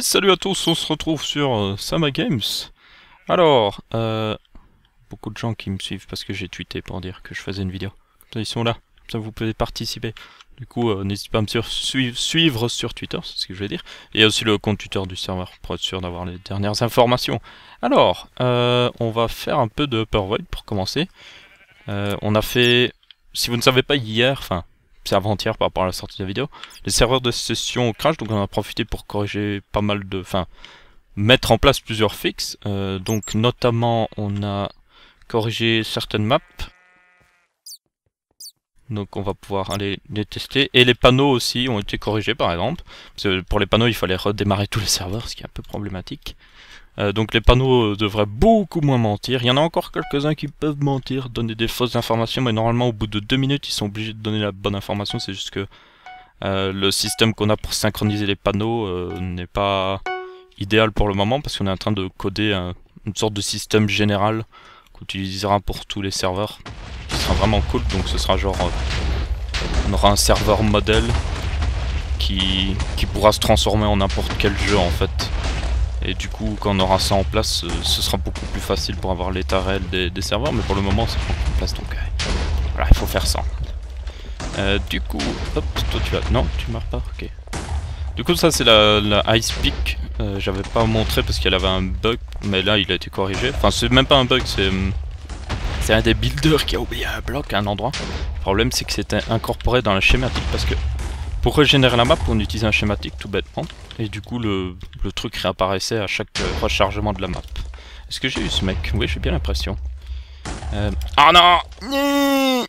salut à tous, on se retrouve sur SamaGames euh, Sama Games. Alors, euh, beaucoup de gens qui me suivent parce que j'ai tweeté pour dire que je faisais une vidéo. Ils sont là, ça vous pouvez participer. Du coup, euh, n'hésitez pas à me suivre sur Twitter, c'est ce que je vais dire. Et aussi le compte Twitter du serveur pour être sûr d'avoir les dernières informations. Alors, euh, on va faire un peu de Upper Void pour commencer. on a fait, si vous ne savez pas hier, enfin, c'est avant-hier par rapport à la sortie de la vidéo, les serveurs de session crash, donc on a profité pour corriger pas mal de... Enfin, mettre en place plusieurs fixes. Euh, donc notamment, on a corrigé certaines maps. Donc on va pouvoir aller les tester. Et les panneaux aussi ont été corrigés par exemple. Parce que pour les panneaux, il fallait redémarrer tous les serveurs, ce qui est un peu problématique. Euh, donc les panneaux euh, devraient beaucoup moins mentir. Il y en a encore quelques-uns qui peuvent mentir, donner des fausses informations, mais normalement au bout de deux minutes ils sont obligés de donner la bonne information. C'est juste que euh, le système qu'on a pour synchroniser les panneaux n'est pas idéal pour le moment parce qu'on est en train de coder une sorte de système général qu'on utilisera pour tous les serveurs. Ce sera vraiment cool, donc ce sera genre... on aura un serveur modèle qui pourra se transformer en n'importe quel jeu en fait. Et du coup, quand on aura ça en place, euh, ce sera beaucoup plus facile pour avoir l'état réel des, serveurs. Mais pour le moment, c'est pas en place. Donc euh, voilà, il faut faire ça. Euh, du coup, hop, toi tu vas... Non, tu meurs pas, ok. Du coup, ça c'est la, Ice Peak. J'avais pas montré parce qu'elle avait un bug, mais là il a été corrigé. Enfin, c'est même pas un bug, c'est... C'est un des builders qui a oublié un bloc à un endroit. Le problème c'est que c'était incorporé dans la schématique parce que pour régénérer la map, on utilisait un schématique tout bêtement, et du coup le, truc réapparaissait à chaque euh, rechargement de la map. Est-ce que j'ai eu ce mec Oui, j'ai bien l'impression. Euh, ah non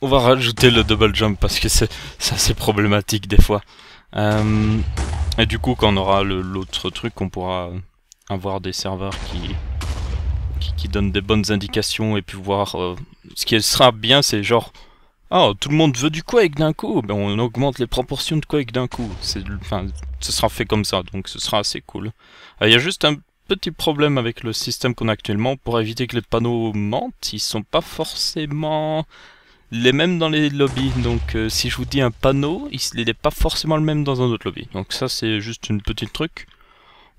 On va rajouter le double jump parce que c'est assez problématique des fois. Euh, et du coup, quand on aura l'autre truc, on pourra avoir des serveurs qui, qui, donnent des bonnes indications et puis voir... Ce qui sera bien, c'est genre ah, oh, tout le monde veut du Quake d'un coup ben, On augmente les proportions de Quake d'un coup. C'est, enfin, ce sera fait comme ça, donc ce sera assez cool. Ah, il y a juste un petit problème avec le système qu'on a actuellement. Pour éviter que les panneaux mentent, ils sont pas forcément les mêmes dans les lobbies. Donc euh, si je vous dis un panneau, il n'est pas forcément le même dans un autre lobby. Donc ça c'est juste une petite truc.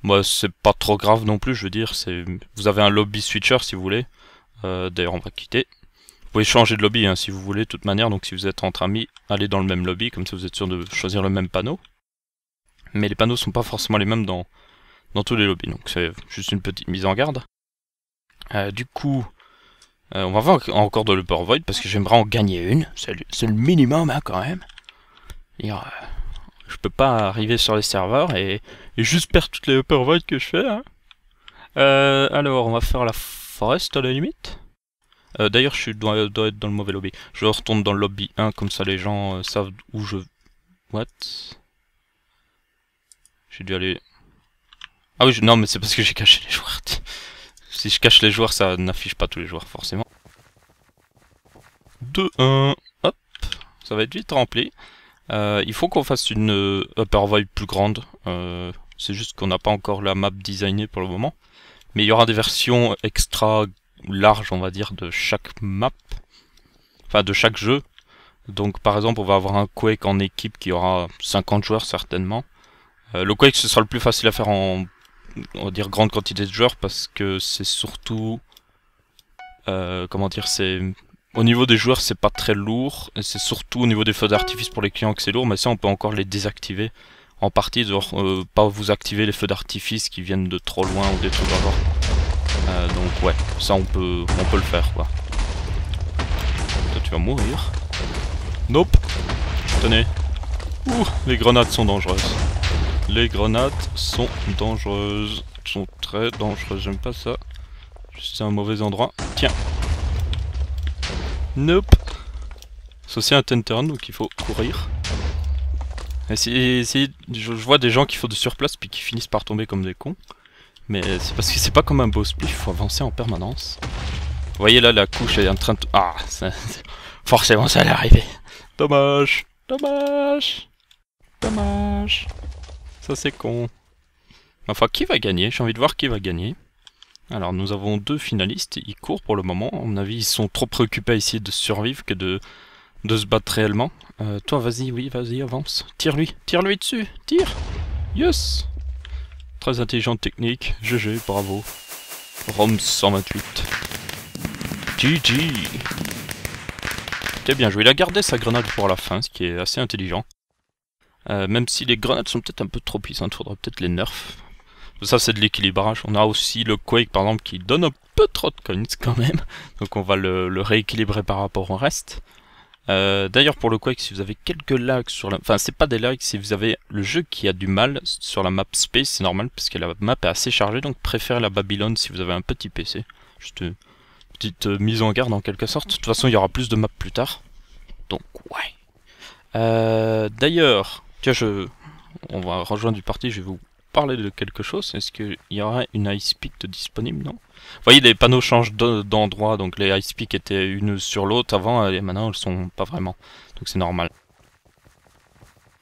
Moi c'est pas trop grave non plus, je veux dire. Vous avez un lobby switcher si vous voulez. Euh, d'ailleurs on va quitter. Vous pouvez changer de lobby hein, si vous voulez, de toute manière. Donc si vous êtes entre amis, allez dans le même lobby, comme ça vous êtes sûr de choisir le même panneau. Mais les panneaux sont pas forcément les mêmes dans, dans tous les lobbies, donc c'est juste une petite mise en garde. Euh, du coup, euh, on va voir encore de l'Upper Void, parce que j'aimerais en gagner une. C'est le, minimum, hein, quand même. je peux pas arriver sur les serveurs et, juste perdre toutes les Upper Void que je fais. Hein. Euh, alors, on va faire la forest à la limite. Euh, d'ailleurs, je dois, être dans le mauvais lobby. Je retourne dans le lobby 1, comme ça les gens euh, savent où je... What J'ai dû aller... Ah oui, non, mais c'est parce que j'ai caché les joueurs. si je cache les joueurs, ça n'affiche pas tous les joueurs, forcément. 2, 1... Hop Ça va être vite rempli. Euh, il faut qu'on fasse une upper void plus grande. c'est juste qu'on n'a pas encore la map designée pour le moment. Mais il y aura des versions extra large, on va dire, de chaque map, enfin de chaque jeu. Donc par exemple, on va avoir un Quake en équipe qui aura 50 joueurs certainement. Euh, le Quake, ce sera le plus facile à faire en, on va dire, grande quantité de joueurs parce que c'est surtout, euh, comment dire, c'est au niveau des joueurs, c'est pas très lourd. et C'est surtout au niveau des feux d'artifice pour les clients que c'est lourd, mais ça, on peut encore les désactiver en partie, de euh, pas vous activer les feux d'artifice qui viennent de trop loin ou des trucs genre. Euh, donc ouais, ça on peut, on peut le faire quoi. Toi tu vas mourir. Nope. Tenez. Ouh, les grenades sont dangereuses. Les grenades sont dangereuses. Elles sont très dangereuses, j'aime pas ça. C'est un mauvais endroit. Tiens. Nope. C'est aussi un ten donc il faut courir. Et je, vois des gens qui font de surplace puis qui finissent par tomber comme des cons. Mais c'est parce que c'est pas comme un boss, il faut avancer en permanence. Vous voyez là, la couche est en train de... Ah, ça... forcément ça allait arriver. Dommage, dommage, dommage. Ça c'est con. Enfin, qui va gagner J'ai envie de voir qui va gagner. Alors nous avons deux finalistes, ils courent pour le moment. À mon avis, ils sont trop préoccupés ici de survivre que de, de se battre réellement. Euh, toi, vas-y, oui, vas-y, avance. Tire-lui, tire-lui dessus, tire Yes Très intelligente technique. GG, bravo. Rome 128. GG T'es bien joué. Il a gardé sa grenade pour la fin, ce qui est assez intelligent. Euh, même si les grenades sont peut-être un peu trop puissantes, faudra peut-être les nerfs. Ça, c'est de l'équilibrage. On a aussi le Quake, par exemple, qui donne un peu trop de coins, quand même. Donc on va le, le rééquilibrer par rapport au reste. Euh, d'ailleurs, pour le Quake, si vous avez quelques lags sur la... Enfin, c'est pas des lags, si vous avez le jeu qui a du mal sur la map Space, c'est normal, parce que la map est assez chargée, donc préférez la Babylone si vous avez un petit PC. Juste une euh, petite euh, mise en garde, en quelque sorte. De toute façon, il y aura plus de maps plus tard. Donc, ouais. D'ailleurs, tiens, je... On va rejoindre du parti, je vais vous parler de quelque chose. Est-ce qu'il y aura une ice pit disponible, non vous voyez, les panneaux changent d'endroit, donc les Ice peaks étaient une sur l'autre avant, euh, et maintenant elles sont pas vraiment. Donc c'est normal.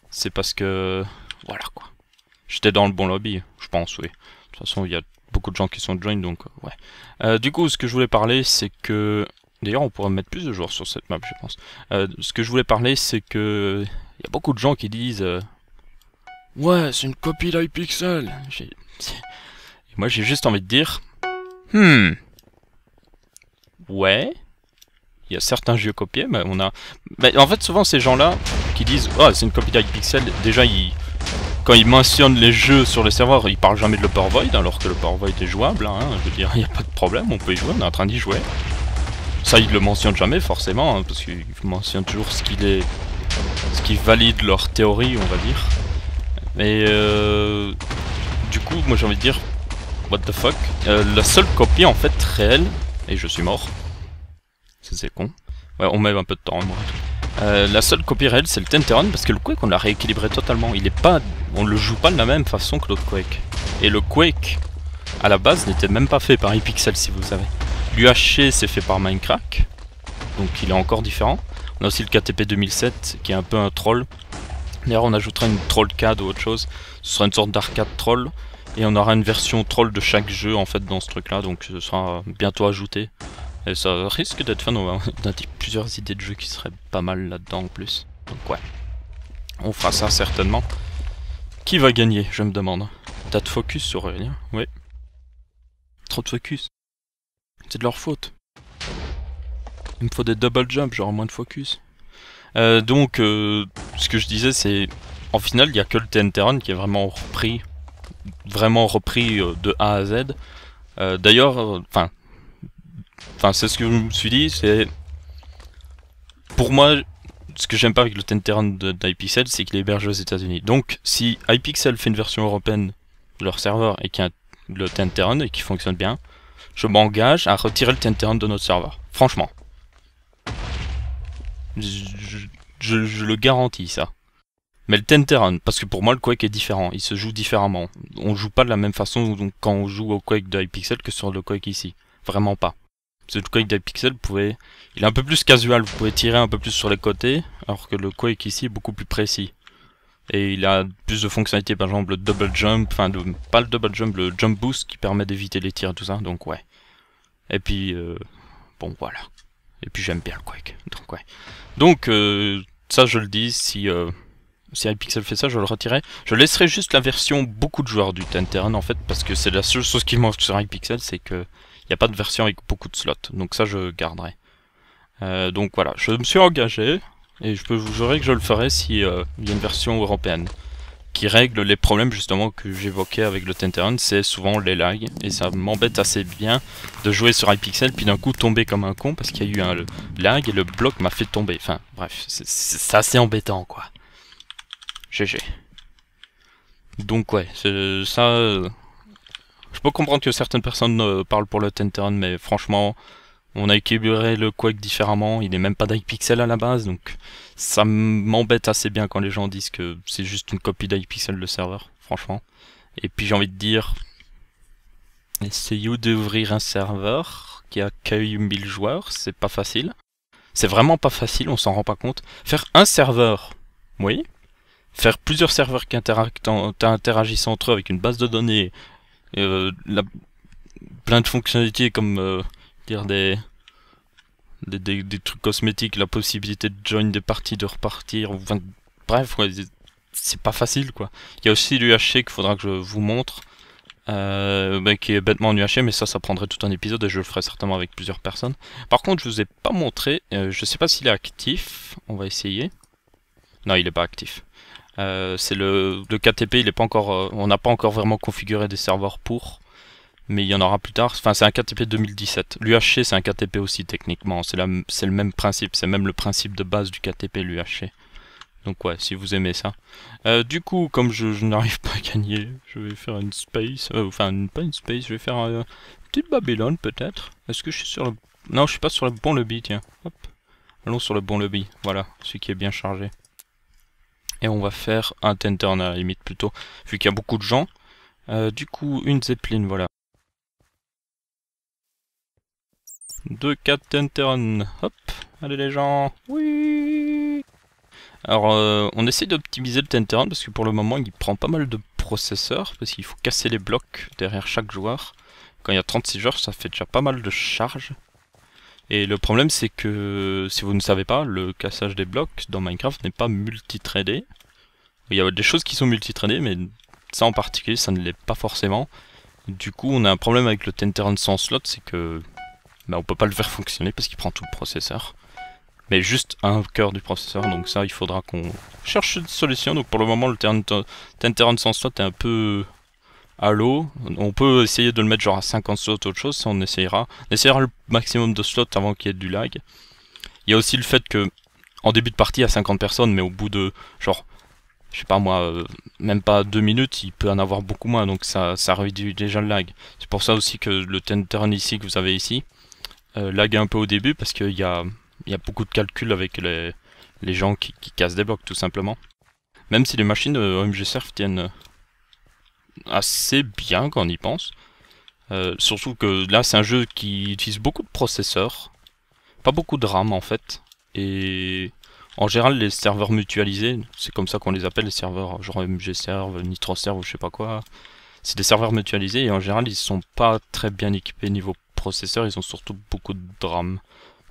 C'est parce que... Voilà quoi. J'étais dans le bon lobby, je pense, oui. De toute façon, il y a beaucoup de gens qui sont joints, donc euh, ouais. Euh, du coup, ce que je voulais parler, c'est que... D'ailleurs, on pourrait mettre plus de joueurs sur cette map, je pense. ce que je voulais parler, c'est que... Il y a beaucoup de gens qui disent... Ouais, c'est une copie d'iPixel Moi, j'ai juste envie de dire... Hmm. Ouais. Il y a certains jeux copiés, mais on a... Mais en fait, souvent, ces gens-là qui disent « oh, c'est une copie pixel déjà, ils... Quand ils mentionnent les jeux sur les serveurs, ils parlent jamais de le Power Void, alors que le Power Void est jouable, hein. je veux dire, il n'y a pas de problème, on peut y jouer, on est en train d'y jouer. Ça, ils le mentionnent jamais, forcément, hein, parce qu'ils mentionnent toujours ce qu'il est... ce qui valide leur théorie, on va dire. Mais euh... Du coup, moi j'ai envie de dire, What the fuck euh, La seule copie en fait réelle, et je suis mort. C'est con. on met un peu de temps euh, la seule copie réelle c'est le Tenteron parce que le Quake on l'a rééquilibré totalement. Il est pas, on le joue pas de la même façon que l'autre Quake. Et le Quake à la base n'était même pas fait par iPixel si vous savez. L'UHC c'est fait par Minecraft, donc il est encore différent. On a aussi le KTP 2007 qui est un peu un troll. D'ailleurs on ajoutera une troll CAD ou autre chose. Ce sera une sorte d'arcade troll. Et on aura une version troll de chaque jeu en fait dans ce truc là, donc ce sera bientôt ajouté. Et ça risque d'être fun, on a plusieurs idées de jeux qui seraient pas mal là-dedans en plus. Donc ouais, on fera ça certainement. Qui va gagner, je me demande T'as de focus sur revenir hein. Oui. Trop de focus. C'est de leur faute. Il me faut des double jumps, genre moins de focus. Euh, donc, euh, ce que je disais, c'est... En final il n'y a que le TNT Run qui est vraiment repris vraiment repris euh, de A à Z. Euh, d'ailleurs, enfin, enfin, c'est ce que je me suis dit. C'est pour moi, ce que j'aime pas avec le Tenteron d'IPixel, c'est qu'il est hébergé aux États-Unis. Donc, si IPixel fait une version européenne de leur serveur et qu'il y a le Tenteron et qui fonctionne bien, je m'engage à retirer le Tenteron de notre serveur. Franchement, je le garantis ça. Mais le ten parce que pour moi le Quake est différent, il se joue différemment. On joue pas de la même façon donc, quand on joue au Quake de Hypixel que sur le Quake ici. Vraiment pas. Parce que le Quake d'Hypixel, pouvait... il est un peu plus casual, vous pouvez tirer un peu plus sur les côtés, alors que le Quake ici est beaucoup plus précis. Et il a plus de fonctionnalités, par exemple le double jump, enfin pas le double jump, le jump boost qui permet d'éviter les tirs et tout ça, donc ouais. Et puis, euh, bon voilà. Et puis j'aime bien le Quake, donc ouais. Donc, euh, ça je le dis, si... Euh, si Hypixel fait ça, je le retirerai. Je laisserai juste la version beaucoup de joueurs du Tentern en fait, parce que c'est la seule chose qui manque sur Hypixel, c'est qu'il n'y a pas de version avec beaucoup de slots, donc ça je garderai. Euh, donc voilà, je me suis engagé, et je peux vous jurer que je le ferai si euh, il y a une version européenne qui règle les problèmes justement que j'évoquais avec le Tenteren, c'est souvent les lags, et ça m'embête assez bien de jouer sur pixel puis d'un coup tomber comme un con, parce qu'il y a eu un lag, et le bloc m'a fait tomber, enfin bref, c'est assez embêtant quoi. GG. Donc ouais, ça... Euh, je peux comprendre que certaines personnes euh, parlent pour le Tenterun, mais franchement, on a équilibré le Quake différemment, il n'est même pas d'iPixel à la base, donc ça m'embête assez bien quand les gens disent que c'est juste une copie d'iPixel le serveur, franchement. Et puis j'ai envie de dire, essayez d'ouvrir un serveur qui accueille 1000 joueurs, c'est pas facile. C'est vraiment pas facile, on s'en rend pas compte. Faire un serveur, oui, faire plusieurs serveurs qui interagissent entre eux avec une base de données, euh, plein de fonctionnalités comme euh, dire des des, trucs cosmétiques, la possibilité de join des parties, de repartir, bref, c'est pas facile quoi. Il y a aussi l'UHC qu'il faudra que je vous montre, euh, ben, qui est bêtement en UHC, mais ça, ça prendrait tout un épisode et je le ferai certainement avec plusieurs personnes. Par contre, je vous ai pas montré, je sais pas s'il est actif, on va essayer. Non, il est pas actif. Euh, c'est le, KTP, il est pas encore, euh, on n'a pas encore vraiment configuré des serveurs pour, mais il y en aura plus tard. Enfin, c'est un KTP 2017. L'UHC, c'est un KTP aussi techniquement. C'est, le même principe, c'est même le principe de base du KTP, l'UHC. Donc ouais, si vous aimez ça. Euh, du coup, comme je, n'arrive pas à gagner, je vais faire une space, enfin pas une space, je vais faire une petite Babylone peut-être. Est-ce que je suis sur le... Non, je suis pas sur le bon lobby, tiens. Hop. Allons sur le bon lobby, voilà, celui qui est bien chargé et on va faire un tender à la limite plutôt, vu qu'il y a beaucoup de gens. Euh, du coup, une Zeppelin, voilà. Deux 4 Turn, hop, allez les gens, oui Alors, euh, on essaie d'optimiser le tenterun parce que pour le moment, il prend pas mal de processeurs, parce qu'il faut casser les blocs derrière chaque joueur. Quand il y a 36 joueurs, ça fait déjà pas mal de charges. Et le problème, c'est que si vous ne savez pas, le cassage des blocs dans Minecraft n'est pas multitradé. Il y a des choses qui sont multitradées, mais ça en particulier, ça ne l'est pas forcément. Du coup, on a un problème avec le Tenteron sans slot, c'est que bah, on peut pas le faire fonctionner parce qu'il prend tout le processeur. Mais juste un cœur du processeur, donc ça, il faudra qu'on cherche une solution. Donc pour le moment, le Tenteron sans slot est un peu à On peut essayer de le mettre genre à 50 slots ou autre chose, on essayera. On essayera le maximum de slots avant qu'il y ait du lag. Il y a aussi le fait que en début de partie, il y a 50 personnes, mais au bout de genre, je sais pas moi, euh, même pas 2 minutes, il peut en avoir beaucoup moins, donc ça, ça réduit déjà le lag. C'est pour ça aussi que le ten ici que vous avez ici euh, lag un peu au début parce qu'il y a, y a beaucoup de calculs avec les, les gens qui, cassent des blocs tout simplement. Même si les machines euh, OMG Surf tiennent assez bien quand on y pense. Euh, surtout que là, c'est un jeu qui utilise beaucoup de processeurs, pas beaucoup de RAM en fait. Et en général, les serveurs mutualisés, c'est comme ça qu'on les appelle, les serveurs genre MGServe, NitroServe ou je sais pas quoi. C'est des serveurs mutualisés et en général, ils sont pas très bien équipés niveau processeur, ils ont surtout beaucoup de RAM.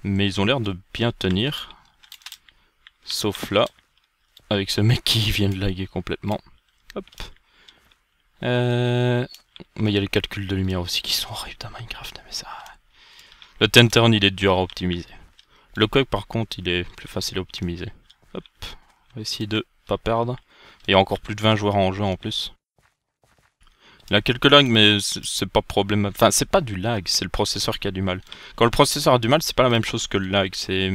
Mais ils ont l'air de bien tenir. Sauf là, avec ce mec qui vient de laguer complètement. Hop. Euh... Mais il y a les calculs de lumière aussi qui sont horribles dans Minecraft, mais ça... Le Tentern, il est dur à optimiser. Le coq par contre, il est plus facile à optimiser. Hop, on va essayer de pas perdre. Il y a encore plus de 20 joueurs en jeu en plus. Il a quelques lags, mais c'est pas problème. Enfin, c'est pas du lag, c'est le processeur qui a du mal. Quand le processeur a du mal, c'est pas la même chose que le lag, c'est...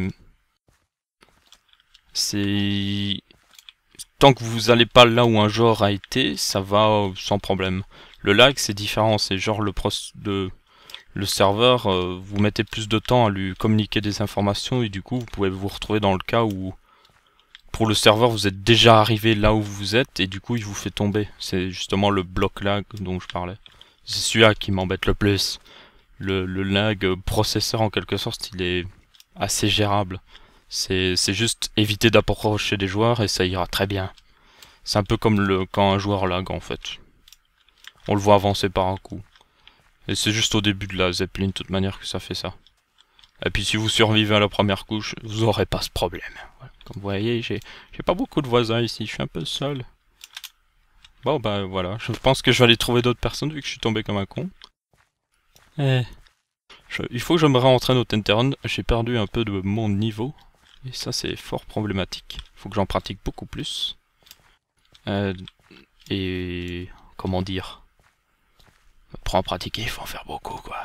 C'est tant que vous n'allez pas là où un genre a été, ça va euh, sans problème. Le lag, c'est différent, c'est genre le de le serveur, euh, vous mettez plus de temps à lui communiquer des informations et du coup, vous pouvez vous retrouver dans le cas où pour le serveur, vous êtes déjà arrivé là où vous êtes et du coup, il vous fait tomber. C'est justement le bloc lag dont je parlais. C'est celui-là qui m'embête le plus. Le, le lag processeur, en quelque sorte, il est assez gérable. C'est juste éviter d'approcher des joueurs et ça ira très bien. C'est un peu comme le, quand un joueur lag en fait. On le voit avancer par un coup. Et c'est juste au début de la Zeppelin de toute manière que ça fait ça. Et puis si vous survivez à la première couche, vous aurez pas ce problème. Comme vous voyez, j'ai pas beaucoup de voisins ici, je suis un peu seul. Bon bah voilà, je pense que je vais aller trouver d'autres personnes vu que je suis tombé comme un con. Eh. il faut que je me réentraîne au Tenteron, j'ai perdu un peu de mon niveau. Et ça, c'est fort problématique. Faut que j'en pratique beaucoup plus. Euh, et comment dire Prends en pratiquer, il faut en faire beaucoup, quoi.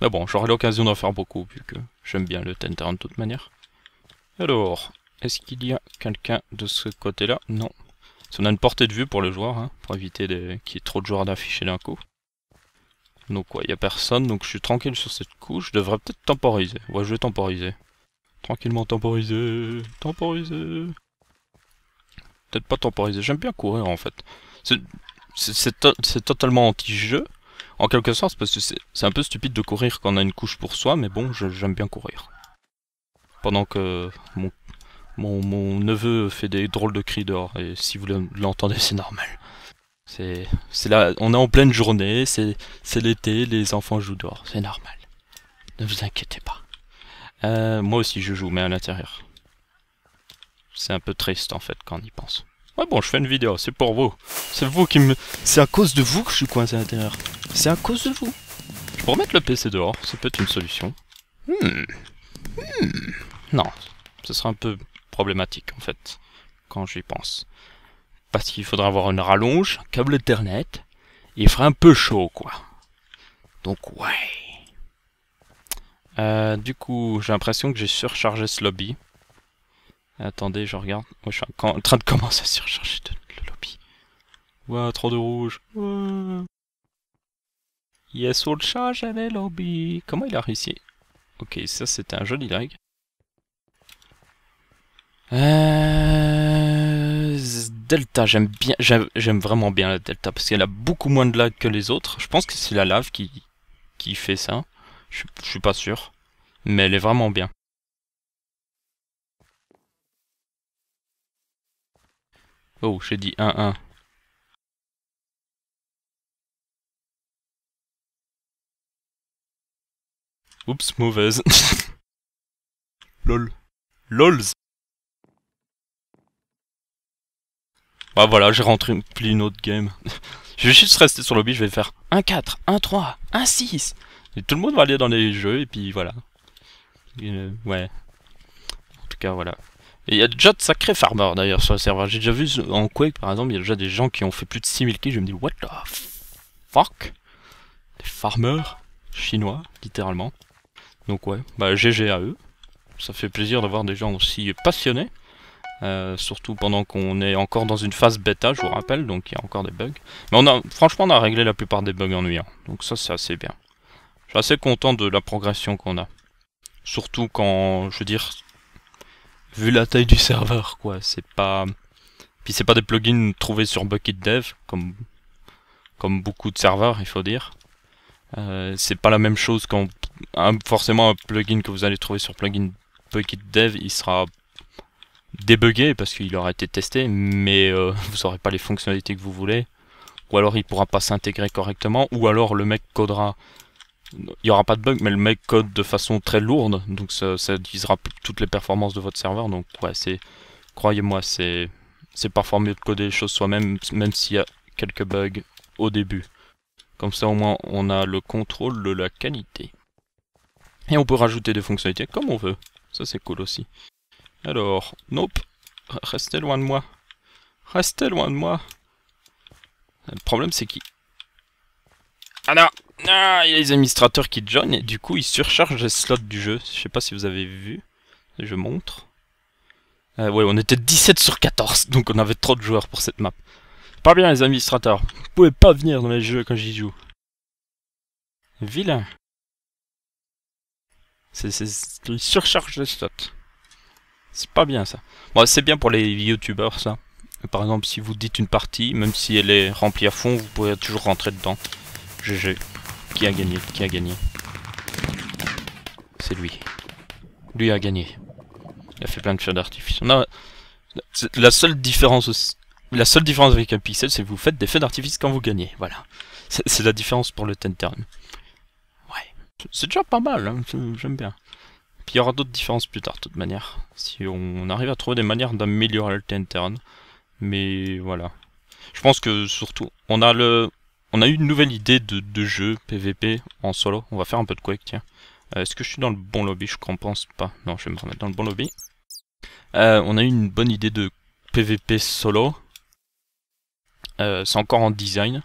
Mais bon, j'aurai l'occasion d'en faire beaucoup, vu que j'aime bien le tenter de toute manière. Alors, est-ce qu'il y a quelqu'un de ce côté-là Non. Si on a une portée de vue pour le joueur, hein, pour éviter qu'il y ait trop de joueurs d'afficher d'un coup. Donc quoi, il n'y a personne, donc je suis tranquille sur cette couche. Je devrais peut-être temporiser. Ouais, je vais temporiser. Tranquillement temporiser, temporiser. Peut-être pas temporiser, j'aime bien courir en fait. C'est totalement anti-jeu, en quelque sorte, parce que c'est un peu stupide de courir quand on a une couche pour soi, mais bon, j'aime bien courir. Pendant que mon, mon, neveu fait des drôles de cris dehors, et si vous l'entendez, c'est normal. C'est là, on est en pleine journée, c'est l'été, les enfants jouent dehors, c'est normal. Ne vous inquiétez pas. Euh, moi aussi je joue, mais à l'intérieur. C'est un peu triste en fait quand on y pense. Ouais bon, je fais une vidéo, c'est pour vous. C'est vous qui me... C'est à cause de vous que je suis coincé à l'intérieur. C'est à cause de vous. Je mettre le PC dehors, ça peut être une solution. Hmm. hmm. Non, ce sera un peu problématique en fait, quand j'y pense. Parce qu'il faudra avoir une rallonge, câble Ethernet, il fera un peu chaud quoi. Donc ouais. Euh, du coup, j'ai l'impression que j'ai surchargé ce lobby. Attendez, je regarde. je suis en train de commencer à surcharger le lobby. Ouah, trop de rouge. Yes, on charge lobby. Comment il a réussi Ok, ça c'était un joli lag. Euh, Delta, j'aime bien, j'aime vraiment bien la Delta parce qu'elle a beaucoup moins de lag que les autres. Je pense que c'est la lave qui, qui fait ça. Je, suis pas sûr. Mais elle est vraiment bien. Oh, j'ai dit 1-1. Oups, mauvaise. Lol. LOLs Bah voilà, j'ai rentré une, autre game. je vais juste rester sur le lobby, je vais faire 1-4, 1-3, 1-6. Et tout le monde va aller dans les jeux, et puis voilà. Euh, ouais. En tout cas, voilà. il y a déjà de sacrés farmers d'ailleurs sur le serveur. J'ai déjà vu en Quake par exemple, il y a déjà des gens qui ont fait plus de 6000 kills. Je me dis, what the fuck Des farmers chinois, littéralement. Donc ouais, bah GG à eux. Ça fait plaisir d'avoir des gens aussi passionnés. Euh, surtout pendant qu'on est encore dans une phase bêta, je vous rappelle, donc il y a encore des bugs. Mais on a, franchement, on a réglé la plupart des bugs ennuyants. Hein. Donc ça, c'est assez bien. Je suis assez content de la progression qu'on a. Surtout quand, je veux dire, vu la taille du serveur, quoi, c'est pas... Puis c'est pas des plugins trouvés sur Bucket Dev, comme, comme beaucoup de serveurs, il faut dire. Euh, c'est pas la même chose quand forcément un plugin que vous allez trouver sur plugin Bucket Dev, il sera débugué parce qu'il aura été testé, mais euh, vous n'aurez pas les fonctionnalités que vous voulez. Ou alors il pourra pas s'intégrer correctement, ou alors le mec codera il n'y aura pas de bug, mais le mec code de façon très lourde, donc ça, ça toutes les performances de votre serveur. Donc ouais, c'est, croyez-moi, c'est, c'est parfois mieux de coder les choses soi-même, même s'il y a quelques bugs au début. Comme ça, au moins, on a le contrôle de la qualité. Et on peut rajouter des fonctionnalités comme on veut. Ça, c'est cool aussi. Alors, nope, restez loin de moi. Restez loin de moi. Le problème, c'est qui Ah ah, il y a les administrateurs qui joignent et du coup ils surchargent les slots du jeu. Je sais pas si vous avez vu. Je montre. Euh, ouais, on était 17 sur 14, donc on avait trop de joueurs pour cette map. Pas bien les administrateurs. Vous pouvez pas venir dans les jeux quand j'y joue. Vilain. C'est surchargent surcharge de slots. C'est pas bien ça. Bon, c'est bien pour les youtubeurs ça. Par exemple, si vous dites une partie, même si elle est remplie à fond, vous pouvez toujours rentrer dedans. GG. Qui a gagné Qui a gagné C'est lui. Lui a gagné. Il a fait plein de feux d'artifice. la seule différence La seule différence avec un pixel, c'est que vous faites des feux d'artifice quand vous gagnez. Voilà. C'est la différence pour le Tentern Ouais. C'est déjà pas mal, hein. j'aime bien. Puis il y aura d'autres différences plus tard, de toute manière. Si on arrive à trouver des manières d'améliorer le Tentern Mais voilà. Je pense que surtout, on a le, on a eu une nouvelle idée de, jeu PVP en solo. On va faire un peu de Quake, tiens. Euh, est-ce que je suis dans le bon lobby Je compense pas. Non, je vais me remettre dans le bon lobby. Euh, on a eu une bonne idée de PVP solo. Euh, c'est encore en design.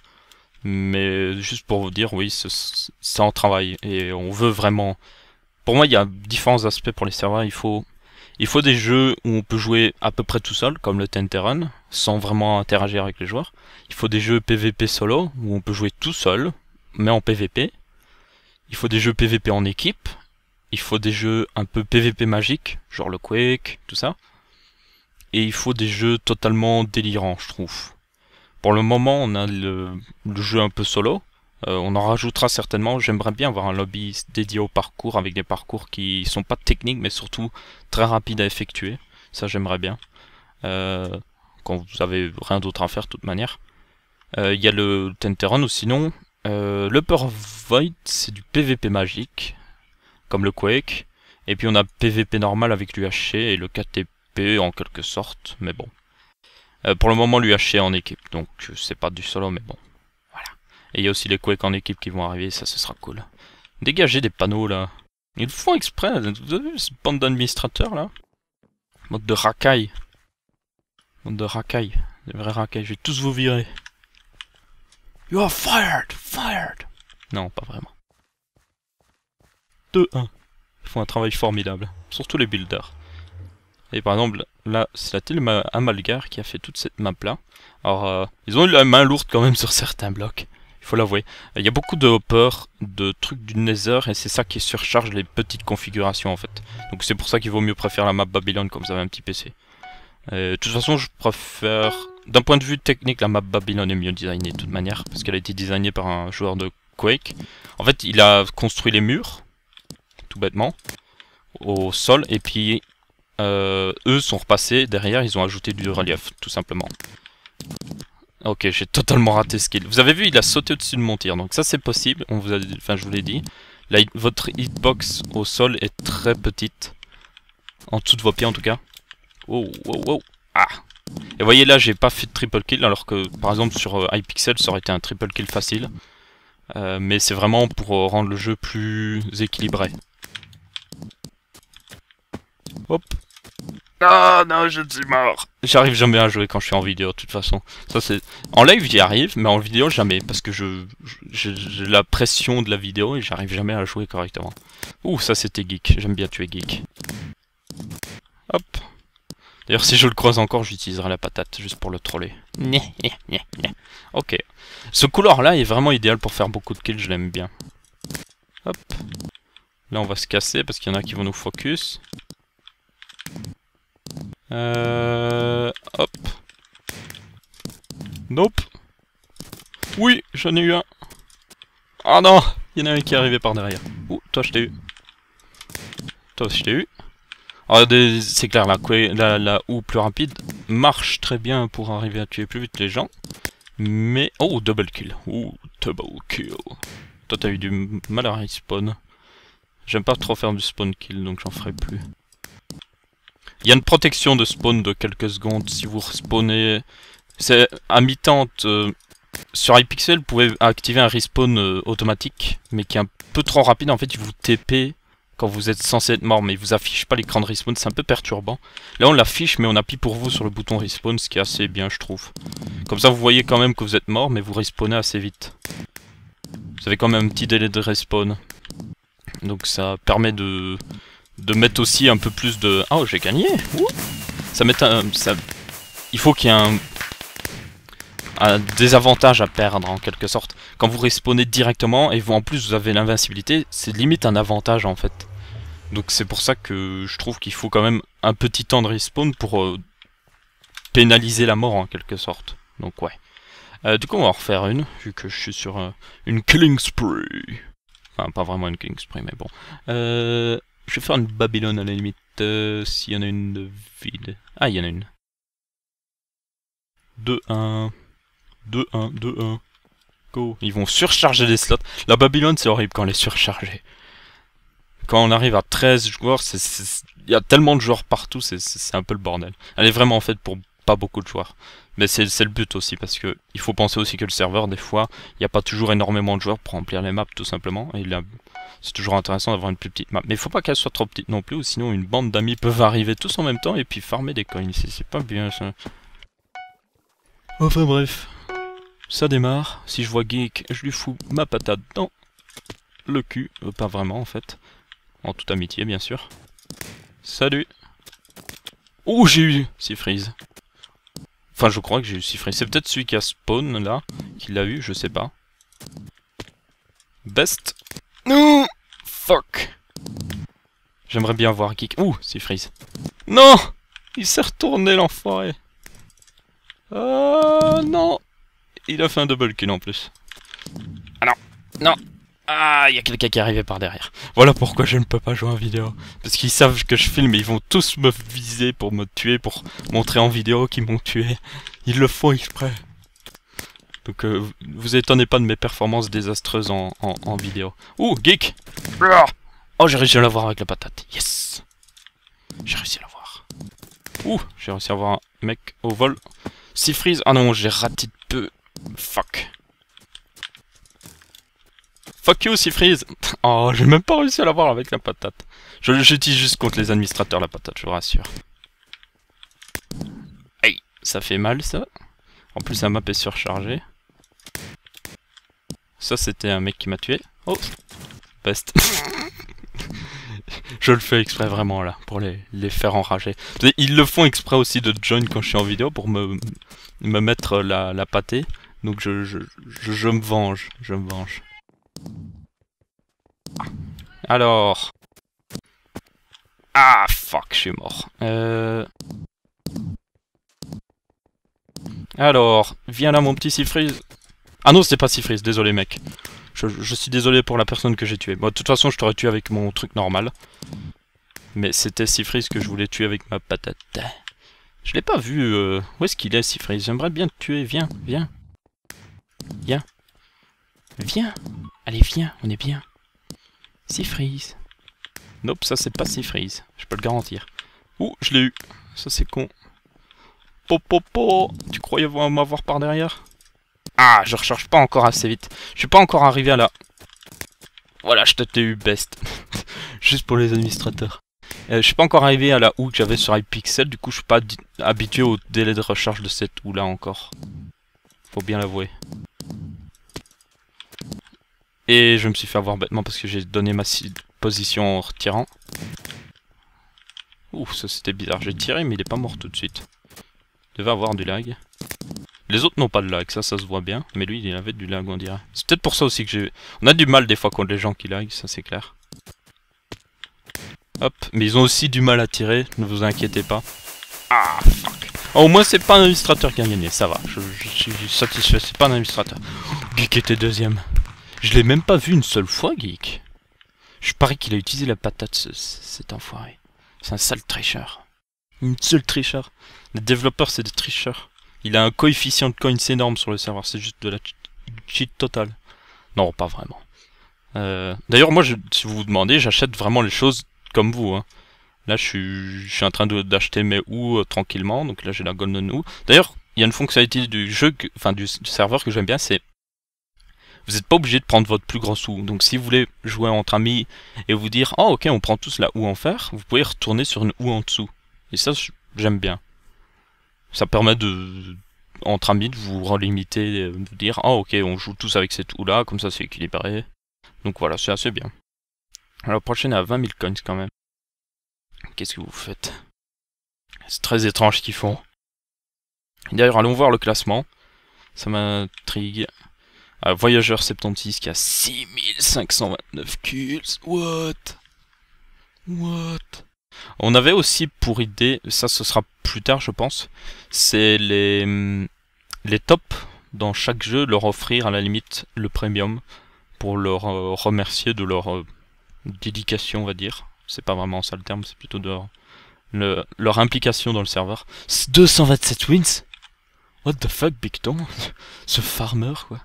Mais juste pour vous dire, oui, c'est en travail. Et on veut vraiment... Pour moi, il y a différents aspects pour les serveurs. Il faut il faut des jeux où on peut jouer à peu près tout seul, comme le Tenterun, sans vraiment interagir avec les joueurs. Il faut des jeux PVP solo, où on peut jouer tout seul, mais en PVP. Il faut des jeux PVP en équipe. Il faut des jeux un peu PVP magique, genre le Quake, tout ça. Et il faut des jeux totalement délirants, je trouve. Pour le moment, on a le, le jeu un peu solo, euh, on en rajoutera certainement. J'aimerais bien avoir un lobby dédié au parcours avec des parcours qui sont pas techniques mais surtout très rapides à effectuer. Ça j'aimerais bien. Euh, quand vous avez rien d'autre à faire de toute manière. Euh, il y a le Tenteron ou sinon le Peur Void c'est du PVP magique comme le Quake. Et puis on a PVP normal avec l'UHC et le KTP en quelque sorte mais bon. pour le moment l'UHC est en équipe donc c'est pas du solo mais bon. Et il y a aussi les Quakes en équipe qui vont arriver, ça ce sera cool. Dégagez des panneaux là. Ils font exprès, vous avez vu cette bande d'administrateurs là Mode de racaille. Mode de racaille. Des vrais racailles, je vais tous vous virer. You are fired Fired Non, pas vraiment. 2-1. Ils font un travail formidable. Surtout les builders. Et par exemple, là, c'est la team Amalgar qui a fait toute cette map là. Alors, euh, ils ont eu la main lourde quand même sur certains blocs faut l'avouer. Il y a beaucoup de hoppers, de trucs du Nether, et c'est ça qui surcharge les petites configurations en fait. Donc c'est pour ça qu'il vaut mieux préférer la map Babylone comme vous avez un petit PC. Euh, de toute façon, je préfère... D'un point de vue technique, la map Babylone est mieux designée de toute manière, parce qu'elle a été designée par un joueur de Quake. En fait, il a construit les murs, tout bêtement, au sol, et puis euh, eux sont repassés derrière, ils ont ajouté du relief, tout simplement. Ok, j'ai totalement raté ce kill. Vous avez vu, il a sauté au-dessus de mon tir, donc ça c'est possible, enfin je vous l'ai dit. votre hitbox au sol est très petite. En dessous de vos pieds en tout cas. Wow wow wow Ah Et voyez là, j'ai pas fait de triple kill, alors que par exemple sur iPixel, euh, ça aurait été un triple kill facile. Euh, mais c'est vraiment pour euh, rendre le jeu plus équilibré. Hop non, ah, non, je suis mort. J'arrive jamais à jouer quand je suis en vidéo, de toute façon. Ça c'est en live j'y arrive, mais en vidéo jamais, parce que je j'ai la pression de la vidéo et j'arrive jamais à jouer correctement. Ouh, ça c'était geek. J'aime bien tuer geek. Hop. D'ailleurs, si je le croise encore, j'utiliserai la patate juste pour le troller. Ok. Ce couloir-là est vraiment idéal pour faire beaucoup de kills. Je l'aime bien. Hop. Là, on va se casser parce qu'il y en a qui vont nous focus. Euh... Hop. Nope. Oui, j'en ai eu un. Ah oh non Il y en a un qui est arrivé par derrière. Ouh, toi je t'ai eu. Toi aussi je t'ai eu. Ah, c'est clair, la, la, la ou plus rapide marche très bien pour arriver à tuer plus vite les gens. Mais... Oh, double kill. Ouh, double kill. Toi t'as eu du mal à respawn. J'aime pas trop faire du spawn kill, donc j'en ferai plus. Il y a une protection de spawn de quelques secondes si vous respawnez. C'est à mi-tente. Euh, sur iPixel, vous pouvez activer un respawn euh, automatique, mais qui est un peu trop rapide. En fait, il vous TP quand vous êtes censé être mort, mais il vous affiche pas l'écran de respawn. C'est un peu perturbant. Là, on l'affiche, mais on appuie pour vous sur le bouton respawn, ce qui est assez bien, je trouve. Comme ça, vous voyez quand même que vous êtes mort, mais vous respawnez assez vite. Vous avez quand même un petit délai de respawn. Donc ça permet de de mettre aussi un peu plus de... Oh, j'ai gagné Ça met un... Ça... Il faut qu'il y ait un... un désavantage à perdre, en quelque sorte. Quand vous respawnez directement, et vous en plus vous avez l'invincibilité, c'est limite un avantage, en fait. Donc c'est pour ça que je trouve qu'il faut quand même un petit temps de respawn pour euh, pénaliser la mort, en quelque sorte. Donc ouais. Euh, du coup, on va en refaire une, vu que je suis sur euh, une killing spree. Enfin, pas vraiment une killing spree, mais bon. Euh... Je vais faire une Babylone à la limite, euh, s'il y en a une de vide. Ah, il y en a une. 2-1. 2-1, 2-1. Go. Ils vont surcharger les slots. La Babylone, c'est horrible quand elle est surchargée. Quand on arrive à 13 joueurs, il y a tellement de joueurs partout, c'est un peu le bordel. Elle est vraiment faite pour pas beaucoup de joueurs. Mais c'est le but aussi, parce que il faut penser aussi que le serveur, des fois, il n'y a pas toujours énormément de joueurs pour remplir les maps, tout simplement c'est toujours intéressant d'avoir une plus petite map. Mais il faut pas qu'elle soit trop petite non plus, ou sinon une bande d'amis peuvent arriver tous en même temps et puis farmer des coins. C'est pas bien ça. Enfin bref, ça démarre. Si je vois Geek, je lui fous ma patate dans le cul. Euh, pas vraiment en fait. En toute amitié bien sûr. Salut Oh j'ai eu freeze. Enfin je crois que j'ai eu Seafreeze. C'est peut-être celui qui a spawn là, qui l'a eu, je sais pas. Best non Fuck J'aimerais bien voir qui... Ouh, c'est Freeze. Non Il s'est retourné l'enfoiré. Oh non Il a fait un double kill en plus. Ah non Non Ah, il y a quelqu'un qui est arrivé par derrière. Voilà pourquoi je ne peux pas jouer en vidéo. Parce qu'ils savent que je filme et ils vont tous me viser pour me tuer, pour montrer en vidéo qu'ils m'ont tué. Ils le font exprès. Donc euh, vous étonnez pas de mes performances désastreuses en, vidéo. Ouh, geek Oh, j'ai réussi à l'avoir avec la patate. Yes J'ai réussi à l'avoir. Ouh, j'ai réussi à avoir un mec au vol. Si freeze Ah non, j'ai raté de peu. Fuck. Fuck you, si freeze Oh, j'ai même pas réussi à l'avoir avec la patate. Je le juste contre les administrateurs, la patate, je vous rassure. Aïe, ça fait mal, ça. En plus, la map est surchargée. Ça, c'était un mec qui m'a tué. Oh Peste. je le fais exprès vraiment là, pour les, les faire enrager. Ils le font exprès aussi de join quand je suis en vidéo pour me, mettre la, la pâtée. Donc je, je, je, me venge, je me venge. Alors... Ah fuck, je suis mort. Euh... Alors, viens là mon petit sifrise. Ah non, c'était pas Sifris, désolé mec. Je, suis désolé pour la personne que j'ai tué bon, de toute façon, je t'aurais tué avec mon truc normal. Mais c'était Sifris que je voulais tuer avec ma patate. Je l'ai pas vu. Euh, où est-ce qu'il est, Sifris J'aimerais bien te tuer. Viens, viens. Viens. Viens. Allez, viens, on est bien. Sifris. Nope, ça c'est pas Sifris. Je peux le garantir. Ouh, je l'ai eu. Ça c'est con. Popopo, tu croyais m'avoir par derrière ah, je recharge pas encore assez vite. Je suis pas encore arrivé à là. Voilà, je t'ai eu best. Juste pour les administrateurs. Euh, je suis pas encore arrivé à la houe que j'avais sur iPixel, du coup je suis pas habitué au délai de recharge de cette OU là encore. Faut bien l'avouer. Et je me suis fait avoir bêtement parce que j'ai donné ma position en retirant. Ouh ça c'était bizarre, j'ai tiré mais il est pas mort tout de suite devait avoir du lag. Les autres n'ont pas de lag, ça, ça se voit bien. Mais lui, il avait du lag, on dirait. C'est peut-être pour ça aussi que j'ai... On a du mal des fois contre les gens qui lag, ça c'est clair. Hop, mais ils ont aussi du mal à tirer, ne vous inquiétez pas. Ah, fuck. Ah, au moins, c'est pas un administrateur qui a gagné, ça va. Je, suis satisfait, c'est pas un administrateur. Geek était deuxième. Je l'ai même pas vu une seule fois, Geek. Je parie qu'il a utilisé la patate, cet enfoiré. C'est un sale tricheur. Une seule tricheur. Les développeurs, c'est des tricheurs. Il a un coefficient de coins énorme sur le serveur. C'est juste de la cheat totale. Non, pas vraiment. Euh, d'ailleurs, moi, je, si vous vous demandez, j'achète vraiment les choses comme vous. Hein. Là, je suis, en train d'acheter mes ou euh, tranquillement. Donc là, j'ai la golden ou. D'ailleurs, il y a une fonctionnalité du jeu, enfin du, serveur que j'aime bien, c'est vous n'êtes pas obligé de prendre votre plus grand sou. Donc si vous voulez jouer entre amis et vous dire oh, ok on prend tous la ou en fer, vous pouvez retourner sur une ou en dessous. Et ça, j'aime bien. Ça permet de, entre amis, de vous relimiter, de dire, ah ok, on joue tous avec cette ou-là, comme ça c'est équilibré. Donc voilà, c'est assez bien. Alors, prochaine à 20 000 coins quand même. Qu'est-ce que vous faites C'est très étrange ce qu'ils font. D'ailleurs, allons voir le classement. Ça m'intrigue. Ah, Voyageur 76 qui a 6529 kills. What What on avait aussi pour idée, ça ce sera plus tard je pense, c'est les, les tops dans chaque jeu, leur offrir à la limite le premium pour leur euh, remercier de leur euh, dédication on va dire. C'est pas vraiment ça le terme, c'est plutôt de leur, le, leur implication dans le serveur. 227 wins What the fuck Big Tom Ce farmer quoi.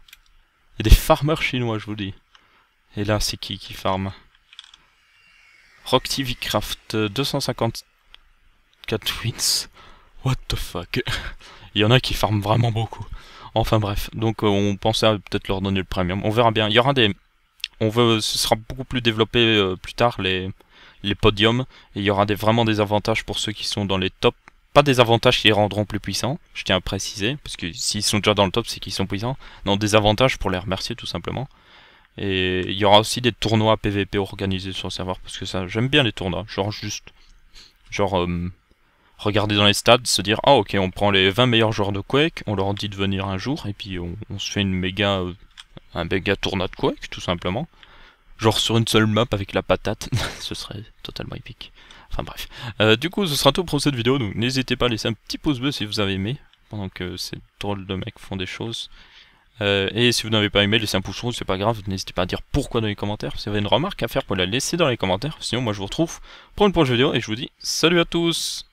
Il y a des farmers chinois je vous dis. Et là c'est qui qui farme Rock TV Craft, 254 wins. What the fuck Il y en a qui farment vraiment beaucoup. Enfin bref, donc euh, on pensait peut-être leur donner le premium. On verra bien. Il y aura des... On veut... Ce sera beaucoup plus développé euh, plus tard, les, les podiums. Et il y aura des... vraiment des avantages pour ceux qui sont dans les tops. Pas des avantages qui les rendront plus puissants, je tiens à préciser. Parce que s'ils sont déjà dans le top, c'est qu'ils sont puissants. Non, des avantages pour les remercier tout simplement. Et il y aura aussi des tournois PVP organisés sur le serveur, parce que ça, j'aime bien les tournois. Genre juste, genre, euh, regarder dans les stades, se dire, ah ok, on prend les 20 meilleurs joueurs de Quake, on leur dit de venir un jour, et puis on, se fait une méga, euh, un méga tournoi de Quake, tout simplement. Genre sur une seule map avec la patate, ce serait totalement épique. Enfin bref. Euh, du coup, ce sera tout pour cette vidéo, donc n'hésitez pas à laisser un petit pouce bleu si vous avez aimé, pendant que ces drôles de mecs font des choses. Euh, et si vous n'avez pas aimé, laissez un pouce rouge, c'est pas grave, n'hésitez pas à dire pourquoi dans les commentaires. Si vous avez une remarque à faire, pour la laisser dans les commentaires. Sinon, moi je vous retrouve pour une prochaine vidéo et je vous dis salut à tous